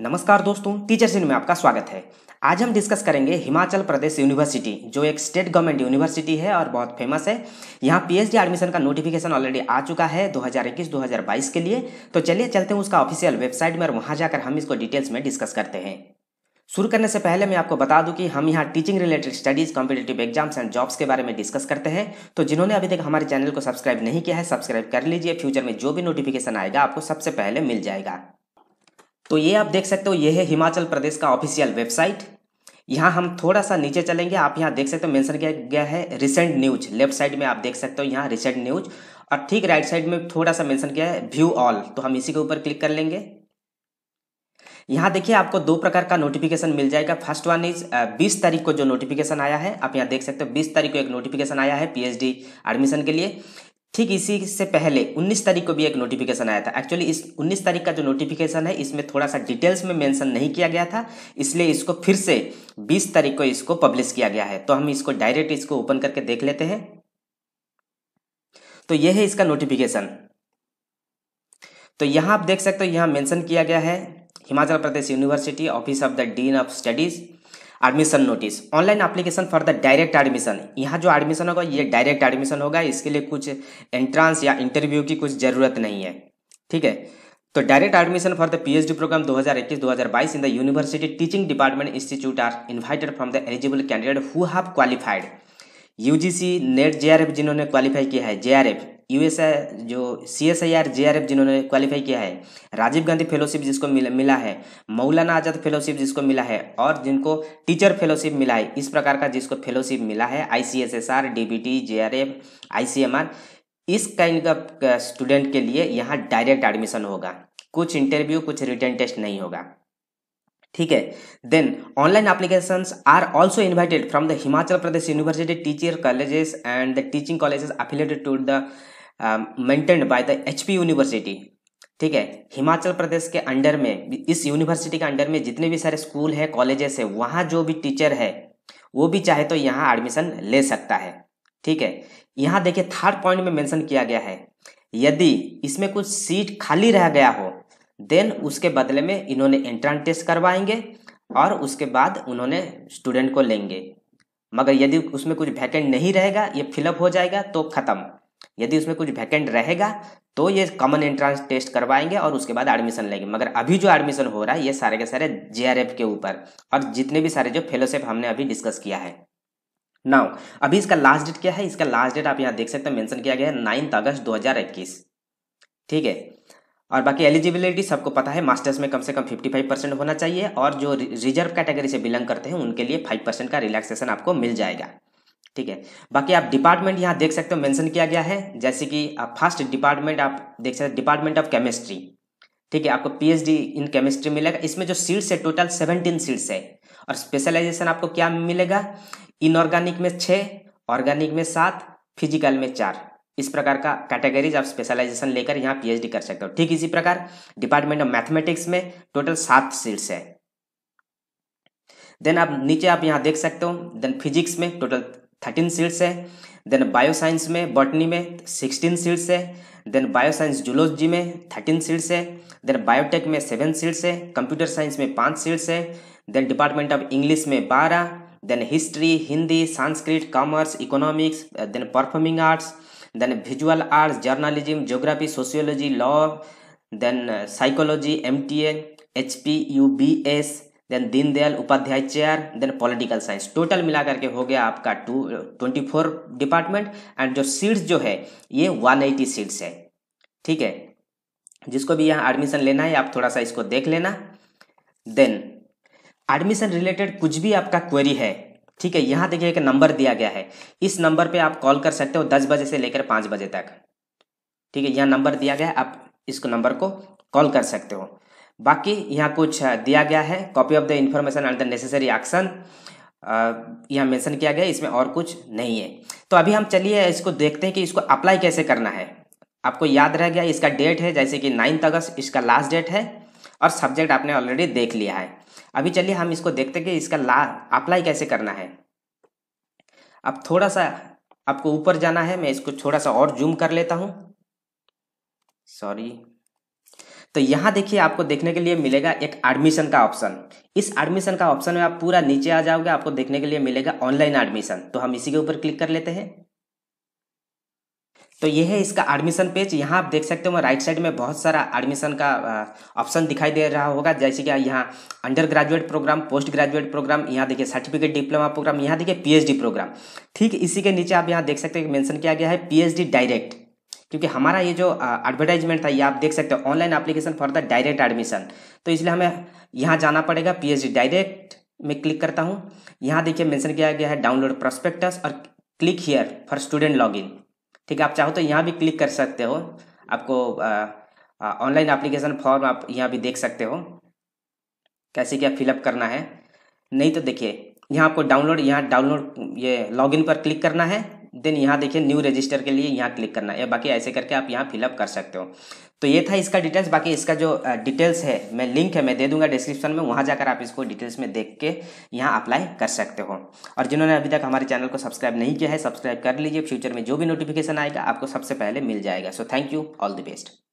नमस्कार दोस्तों टीचर सिंह में आपका स्वागत है आज हम डिस्कस करेंगे हिमाचल प्रदेश यूनिवर्सिटी जो एक स्टेट गवर्नमेंट यूनिवर्सिटी है और बहुत फेमस है यहाँ पीएचडी एडमिशन का नोटिफिकेशन ऑलरेडी आ चुका है 2021-2022 के लिए तो चलिए चलते हैं उसका ऑफिशियल वेबसाइट में और वहाँ जाकर हम इसको डिटेल्स में डिस्कस करते हैं शुरू करने से पहले मैं आपको बता दूं कि हम यहाँ teaching related studies competitive exams and jobs के बारे में डिस्कस करते हैं तो जिन्होंने अभी तक हमारे चैनल को सब्सक्राइब नहीं किया है सब्सक्राइब कर लीजिए फ्यूचर में जो भी नोटिफिकेशन आएगा आपको सबसे पहले मिल जाएगा तो ये आप देख सकते हो ये है हिमाचल प्रदेश का ऑफिशियल वेबसाइट यहाँ हम थोड़ा सा नीचे चलेंगे आप यहाँ देख सकते हो मेंशन किया गया है रिसेंट न्यूज लेफ्ट साइड में आप देख सकते हो यहाँ रिसेंट न्यूज और ठीक राइट साइड में थोड़ा सा मेंशन किया है व्यू ऑल तो हम इसी के ऊपर क्लिक कर लेंगे यहाँ देखिए आपको दो प्रकार का नोटिफिकेशन मिल जाएगा फर्स्ट वन इज बीस तारीख को जो नोटिफिकेशन आया है आप यहाँ देख सकते हो बीस तारीख को एक नोटिफिकेशन आया है पीएचडी एडमिशन के लिए ठीक इसी से पहले 19 तारीख को भी एक नोटिफिकेशन आया था एक्चुअली इस 19 तारीख का जो नोटिफिकेशन है इसमें थोड़ा सा डिटेल्स में मेंशन नहीं किया गया था इसलिए इसको फिर से 20 तारीख को इसको पब्लिश किया गया है तो हम इसको डायरेक्ट इसको ओपन करके देख लेते हैं तो यह है इसका नोटिफिकेशन तो यहाँ आप देख सकते हो यहाँ मेंशन किया गया है Himachal Pradesh university office of the dean of studies admission notice online application for the direct admission यहाँ जो एडमिशन होगा ये डायरेक्ट एडमिशन होगा इसके लिए कुछ एंट्रांस या इंटरव्यू की कुछ ज़रूरत नहीं है ठीक है तो direct admission for the PhD programme 2021-2022 in the university teaching department institute are invited from the eligible candidate who have qualified UGC NET JRF जिन्होंने क्वालिफाई किया है जेआरएफ यू जो C S I R J R F जिन्होंने qualify किया है Rajiv Gandhi fellowship जिसको मिला मिला है मौलाना आज़ाद फेलोशिप जिसको मिला है और जिनको टीचर फेलोशिप मिला है इस प्रकार का जिसको फेलोशिप मिला है I C S S R D B T J R F I C M R इस काइंड का स्टूडेंट के लिए यहाँ डायरेक्ट एडमिशन होगा कुछ इंटरव्यू कुछ रिटर्न टेस्ट नहीं होगा ठीक है then online application are also invited from the Himachal Pradesh university teacher colleges and the teaching colleges affiliated to the maintained by the H university ठीक है हिमाचल प्रदेश के अंडर में इस यूनिवर्सिटी के अंडर में जितने भी सारे स्कूल है कॉलेजेस है वहाँ जो भी टीचर है वो भी चाहे तो यहाँ एडमिशन ले सकता है ठीक है यहाँ देखिए थर्ड पॉइंट में मेंशन किया गया है यदि इसमें कुछ सीट खाली रह गया हो देन उसके बदले में इन्होंने एंट्रेंस टेस्ट करवाएंगे और उसके बाद उन्होंने स्टूडेंट को लेंगे मगर यदि उसमें कुछ वैकेंट नहीं रहेगा ये फिलअप हो जाएगा तो ख़त्म यदि उसमें कुछ वैकेंट रहेगा तो ये कॉमन एंट्रेंस टेस्ट करवाएंगे और उसके बाद एडमिशन लेंगे मगर अभी जो एडमिशन हो रहा है ये सारे के सारे जे के ऊपर और जितने भी सारे जो फेलोशिप हमने अभी डिस्कस किया है नाउ अभी इसका लास्ट डेट क्या है इसका लास्ट डेट आप यहाँ देख सकते हैं मेंशन किया गया है नाइन्थ अगस्त 2021 ठीक है और बाकी एलिजिबिलिटी सबको पता है मास्टर्स में कम से कम 55 परसेंट होना चाहिए और जो रिजर्व कैटेगरी से बिलोंग करते हैं उनके लिए 5 परसेंट का रिलैक्सेशन आपको मिल जाएगा ठीक है बाकी आप डिपार्टमेंट यहाँ देख सकते हो मेंशन किया गया है जैसे कि आप फर्स्ट डिपार्टमेंट आप देख सकते हो डिपार्टमेंट ऑफ केमिस्ट्री ठीक है आपको पीएचडी इन केमिस्ट्री मिलेगा इसमें जो सीट्स है टोटल सेवनटीन सीट्स है और स्पेशलाइजेशन आपको क्या मिलेगा इनऑर्गेनिक में छः ऑर्गेनिक में सात फिजिकल में चार इस प्रकार का कैटेगरीज आप स्पेशलाइजेशन लेकर यहाँ पीएचडी कर सकते हो ठीक इसी प्रकार डिपार्टमेंट ऑफ मैथमेटिक्स में टोटल सात सीट्स है देन आप नीचे आप यहाँ देख सकते हो देन फिजिक्स में टोटल थर्टीन सीट्स है देन बायो साइंस में बॉटनी में सिक्सटीन सीट्स है देन बायो साइंस जूलॉजी में थर्टीन सीट्स है देन बायोटेक में सेवन सीट्स है कंप्यूटर साइंस में पाँच सीट्स है देन डिपार्टमेंट ऑफ इंग्लिश में बारह then history Hindi Sanskrit commerce economics then performing arts then visual arts journalism geography sociology law then psychology M T A H P U B S then Deendayal Upadhyay chair then political science total मिला करके हो गया आपका two twenty four department and जो seats जो है ये one eighty seats है ठीक है जिसको भी यहाँ एडमिशन लेना है आप थोड़ा सा इसको देख लेना देन एडमिशन रिलेटेड कुछ भी आपका क्वेरी है ठीक है यहाँ देखिए एक नंबर दिया गया है इस नंबर पे आप कॉल कर सकते हो दस बजे से लेकर पाँच बजे तक ठीक है यहाँ नंबर दिया गया है आप इसको नंबर को कॉल कर सकते हो बाकी यहाँ कुछ दिया गया है copy of the information and the necessary action यहाँ मेंशन किया गया इसमें और कुछ नहीं है तो अभी हम चलिए इसको देखते हैं कि इसको अप्लाई कैसे करना है आपको याद रह गया इसका डेट है जैसे कि नाइन्थ अगस्त इसका लास्ट डेट है और सब्जेक्ट आपने ऑलरेडी देख लिया है अभी चलिए हम इसको देखते हैं कि इसका ला अप्लाई कैसे करना है अब थोड़ा सा आपको ऊपर जाना है मैं इसको थोड़ा सा और जूम कर लेता हूँ सॉरी तो यहाँ देखिए आपको देखने के लिए मिलेगा एक एडमिशन का ऑप्शन इस एडमिशन का ऑप्शन में आप पूरा नीचे आ जाओगे आपको देखने के लिए मिलेगा ऑनलाइन एडमिशन तो हम इसी के ऊपर क्लिक कर लेते हैं तो यह है इसका एडमिशन पेज यहाँ आप देख सकते हो राइट साइड में बहुत सारा एडमिशन का ऑप्शन दिखाई दे रहा होगा जैसे कि यहाँ undergraduate programme postgraduate programme यहाँ देखिए सर्टिफिकेट डिप्लोमा प्रोग्राम यहाँ देखिए पीएचडी प्रोग्राम ठीक इसी के नीचे आप यहाँ देख सकते हैं मेंशन किया गया है पीएचडी डायरेक्ट क्योंकि हमारा ये जो एडवर्टाइजमेंट था ये आप देख सकते हो online application for the direct admission तो इसलिए हमें यहाँ जाना पड़ेगा डी डायरेक्ट में क्लिक करता हूँ यहाँ देखिए मैंशन किया गया है डाउनलोड प्रोस्पेक्टस और click here for student in ठीक है आप चाहो तो यहाँ भी क्लिक कर सकते हो आपको ऑनलाइन एप्लीकेशन फॉर्म आप यहाँ भी देख सकते हो कैसे क्या फिलअप करना है नहीं तो देखिए यहाँ आपको डाउनलोड यहाँ डाउनलोड ये लॉगिन पर क्लिक करना है देन यहाँ देखिए न्यू रजिस्टर के लिए यहाँ क्लिक करना है बाकी ऐसे करके आप यहाँ फिलअप कर सकते हो तो ये था इसका डिटेल्स बाकी इसका जो डिटेल्स है मैं लिंक है मैं दे दूंगा डिस्क्रिप्शन में वहाँ जाकर आप इसको डिटेल्स में देख के यहाँ अप्लाई कर सकते हो और जिन्होंने अभी तक हमारे चैनल को सब्सक्राइब नहीं किया है सब्सक्राइब कर लीजिए फ्यूचर में जो भी नोटिफिकेशन आएगा आपको सबसे पहले मिल जाएगा so thank you all the best